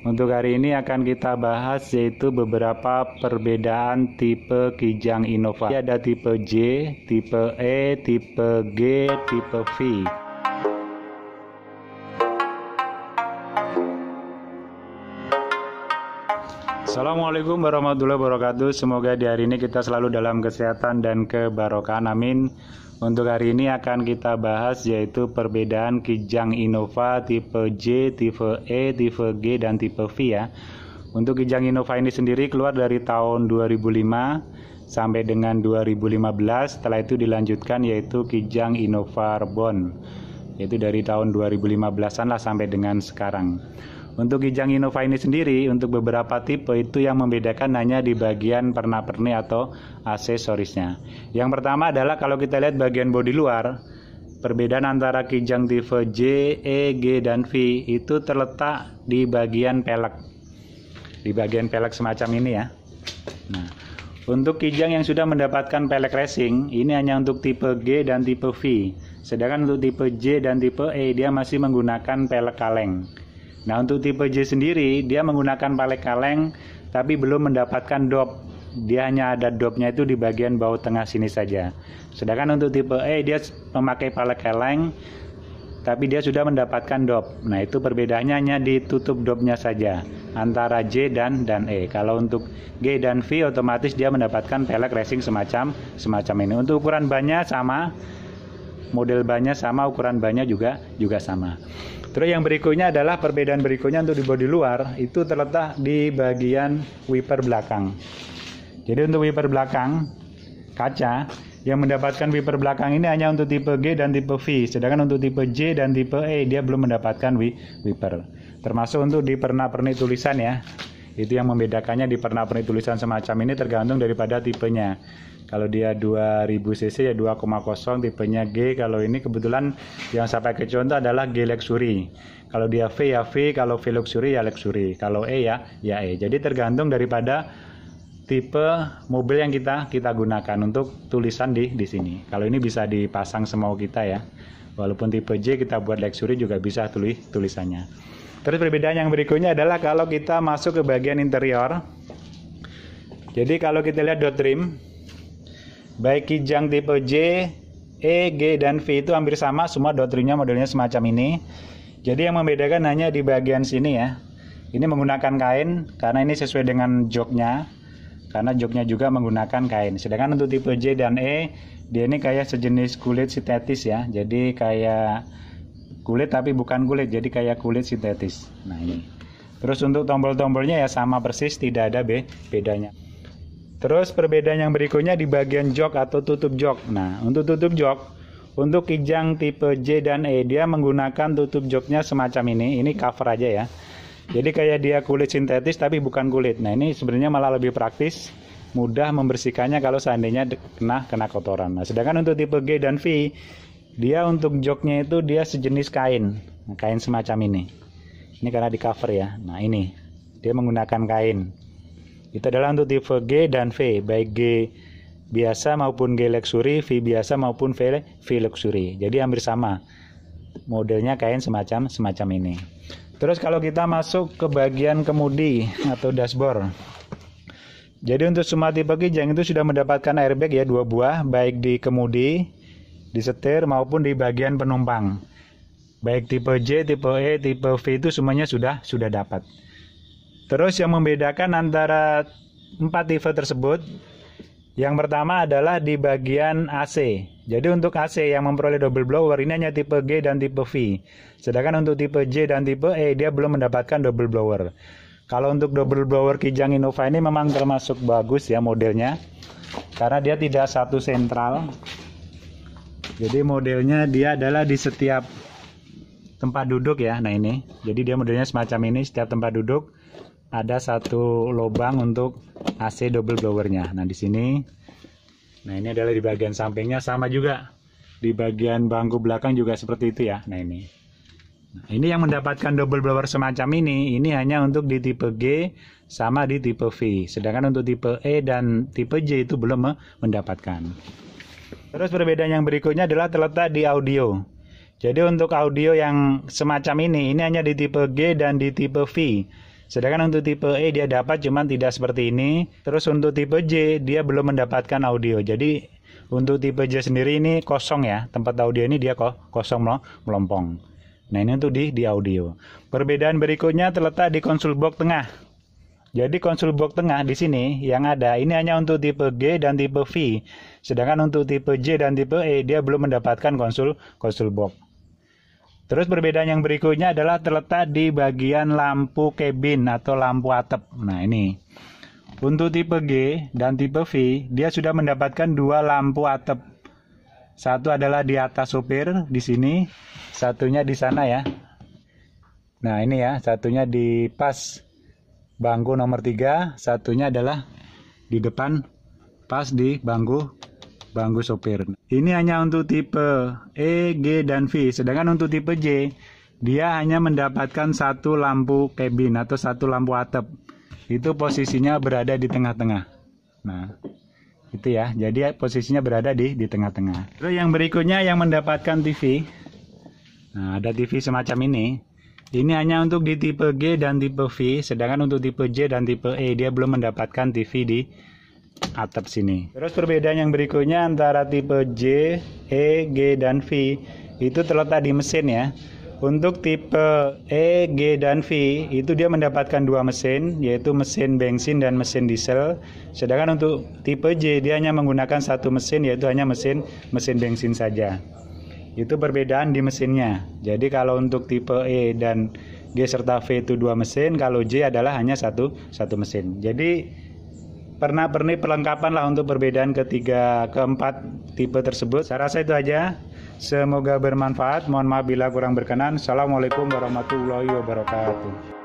Untuk hari ini akan kita bahas yaitu beberapa perbedaan tipe kijang Innova. Ada tipe J, tipe E, tipe G, tipe V. Assalamualaikum warahmatullahi wabarakatuh. Semoga di hari ini kita selalu dalam kesehatan dan kebarokan. Amin. Untuk hari ini akan kita bahas yaitu perbedaan Kijang Innova tipe J, tipe E, tipe G, dan tipe V ya. Untuk Kijang Innova ini sendiri keluar dari tahun 2005 sampai dengan 2015, setelah itu dilanjutkan yaitu Kijang Innova Rebon yaitu dari tahun 2015-an lah sampai dengan sekarang. Untuk kijang Innova ini sendiri untuk beberapa tipe itu yang membedakan hanya di bagian perna-perni atau aksesorisnya. Yang pertama adalah kalau kita lihat bagian bodi luar, perbedaan antara kijang tipe J, E, G dan V itu terletak di bagian pelek. Di bagian pelek semacam ini ya. Nah, untuk kijang yang sudah mendapatkan pelek racing, ini hanya untuk tipe G dan tipe V. Sedangkan untuk tipe J dan tipe E, dia masih menggunakan pelek kaleng. Nah, untuk tipe J sendiri, dia menggunakan palek kaleng tapi belum mendapatkan dop. Dia hanya ada dopnya itu di bagian bawah tengah sini saja. Sedangkan untuk tipe E, dia memakai palek kaleng tapi dia sudah mendapatkan dop. Nah, itu perbedaannya hanya ditutup dopnya saja antara J dan dan E. Kalau untuk G dan V otomatis dia mendapatkan pelek racing semacam semacam ini. Untuk ukuran bannya sama, model bannya sama ukuran bannya juga juga sama terus yang berikutnya adalah perbedaan berikutnya untuk di bodi luar itu terletak di bagian wiper belakang jadi untuk wiper belakang kaca yang mendapatkan wiper belakang ini hanya untuk tipe G dan tipe V sedangkan untuk tipe J dan tipe E dia belum mendapatkan wiper termasuk untuk di pernah pernik tulisan ya itu yang membedakannya di pernah pernik tulisan semacam ini tergantung daripada tipenya kalau dia 2000 cc ya 2,0 tipenya G. Kalau ini kebetulan yang saya pakai contoh adalah G Luxury. Kalau dia V ya V, kalau V Luxury ya Luxury. Kalau E ya ya E. Jadi tergantung daripada tipe mobil yang kita kita gunakan untuk tulisan di di sini. Kalau ini bisa dipasang semau kita ya. Walaupun tipe J kita buat luxury juga bisa tulis tulisannya. Terus perbedaan yang berikutnya adalah kalau kita masuk ke bagian interior. Jadi kalau kita lihat dot trim Baik kijang tipe J, E, G, dan V itu hampir sama, semua doktrinnya modelnya semacam ini. Jadi yang membedakan hanya di bagian sini ya. Ini menggunakan kain, karena ini sesuai dengan joknya. Karena joknya juga menggunakan kain. Sedangkan untuk tipe J dan E, dia ini kayak sejenis kulit sintetis ya. Jadi kayak kulit tapi bukan kulit, jadi kayak kulit sintetis. Nah ini. Terus untuk tombol-tombolnya ya sama persis, tidak ada bedanya. Terus perbedaan yang berikutnya di bagian jok atau tutup jok. Nah, untuk tutup jok, untuk kijang tipe J dan E, dia menggunakan tutup joknya semacam ini. Ini cover aja ya. Jadi kayak dia kulit sintetis tapi bukan kulit. Nah, ini sebenarnya malah lebih praktis, mudah membersihkannya kalau seandainya kena kena kotoran. Nah, sedangkan untuk tipe G dan V, dia untuk joknya itu dia sejenis kain, nah, kain semacam ini. Ini karena di cover ya. Nah, ini dia menggunakan kain. Itu adalah untuk tipe G dan V, baik G biasa maupun G luxury, V biasa maupun V, v luxury. Jadi hampir sama. Modelnya kain semacam semacam ini. Terus kalau kita masuk ke bagian kemudi atau dashboard. Jadi untuk semua tipe G, Kijang itu sudah mendapatkan airbag ya dua buah baik di kemudi, di setir maupun di bagian penumpang. Baik tipe J, tipe E, tipe V itu semuanya sudah sudah dapat. Terus yang membedakan antara empat tipe tersebut yang pertama adalah di bagian AC. Jadi untuk AC yang memperoleh double blower ini hanya tipe G dan tipe V. Sedangkan untuk tipe J dan tipe E dia belum mendapatkan double blower. Kalau untuk double blower Kijang Innova ini memang termasuk bagus ya modelnya. Karena dia tidak satu sentral. Jadi modelnya dia adalah di setiap tempat duduk ya. Nah ini. Jadi dia modelnya semacam ini setiap tempat duduk ada satu lubang untuk AC double blowernya. Nah di sini, nah ini adalah di bagian sampingnya sama juga di bagian bangku belakang juga seperti itu ya. Nah ini, nah, ini yang mendapatkan double blower semacam ini, ini hanya untuk di tipe G sama di tipe V. Sedangkan untuk tipe E dan tipe J itu belum mendapatkan. Terus perbedaan yang berikutnya adalah terletak di audio. Jadi untuk audio yang semacam ini, ini hanya di tipe G dan di tipe V. Sedangkan untuk tipe E dia dapat cuman tidak seperti ini. Terus untuk tipe J dia belum mendapatkan audio. Jadi untuk tipe J sendiri ini kosong ya, tempat audio ini dia kosong loh, melompong. Nah ini untuk di di audio. Perbedaan berikutnya terletak di konsul box tengah. Jadi konsul box tengah di sini yang ada ini hanya untuk tipe G dan tipe V. Sedangkan untuk tipe J dan tipe E dia belum mendapatkan konsul konsul box. Terus perbedaan yang berikutnya adalah terletak di bagian lampu cabin atau lampu atap. Nah ini. Untuk tipe G dan tipe V, dia sudah mendapatkan dua lampu atap. Satu adalah di atas supir, di sini, satunya di sana ya. Nah ini ya, satunya di pas bangku nomor 3, satunya adalah di depan pas di bangku bangku sopir. Ini hanya untuk tipe E, G, dan V. Sedangkan untuk tipe J, dia hanya mendapatkan satu lampu kabin atau satu lampu atap. Itu posisinya berada di tengah-tengah. Nah, itu ya. Jadi posisinya berada di di tengah-tengah. Terus yang berikutnya yang mendapatkan TV. Nah, ada TV semacam ini. Ini hanya untuk di tipe G dan tipe V, sedangkan untuk tipe J dan tipe E dia belum mendapatkan TV di atap sini. Terus perbedaan yang berikutnya antara tipe J, E, G, dan V itu terletak di mesin ya. Untuk tipe E, G, dan V itu dia mendapatkan dua mesin, yaitu mesin bensin dan mesin diesel. Sedangkan untuk tipe J dia hanya menggunakan satu mesin, yaitu hanya mesin mesin bensin saja. Itu perbedaan di mesinnya. Jadi kalau untuk tipe E dan G serta V itu dua mesin, kalau J adalah hanya satu satu mesin. Jadi pernah pernik perlengkapan lah untuk perbedaan ketiga keempat tipe tersebut. Saya rasa itu aja. Semoga bermanfaat. Mohon maaf bila kurang berkenan. Assalamualaikum warahmatullahi wabarakatuh.